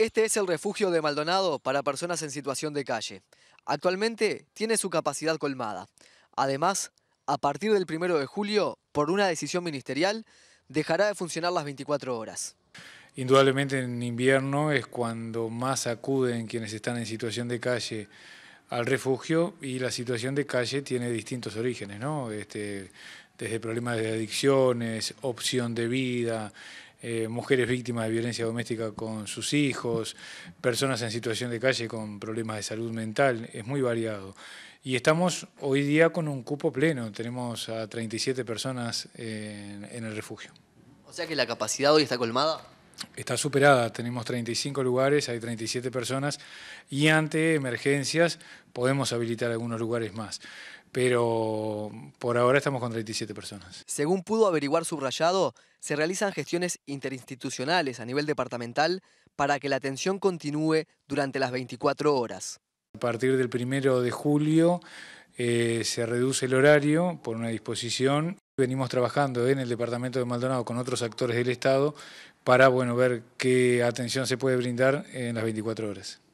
Este es el refugio de Maldonado para personas en situación de calle. Actualmente tiene su capacidad colmada. Además, a partir del primero de julio, por una decisión ministerial, dejará de funcionar las 24 horas. Indudablemente en invierno es cuando más acuden quienes están en situación de calle al refugio y la situación de calle tiene distintos orígenes, ¿no? Este, desde problemas de adicciones, opción de vida, eh, mujeres víctimas de violencia doméstica con sus hijos, personas en situación de calle con problemas de salud mental, es muy variado. Y estamos hoy día con un cupo pleno, tenemos a 37 personas eh, en, en el refugio. O sea que la capacidad hoy está colmada está superada. Tenemos 35 lugares, hay 37 personas y ante emergencias podemos habilitar algunos lugares más. Pero por ahora estamos con 37 personas. Según pudo averiguar subrayado, se realizan gestiones interinstitucionales a nivel departamental para que la atención continúe durante las 24 horas. A partir del primero de julio eh, se reduce el horario por una disposición. Venimos trabajando en el departamento de Maldonado con otros actores del Estado para bueno, ver qué atención se puede brindar en las 24 horas.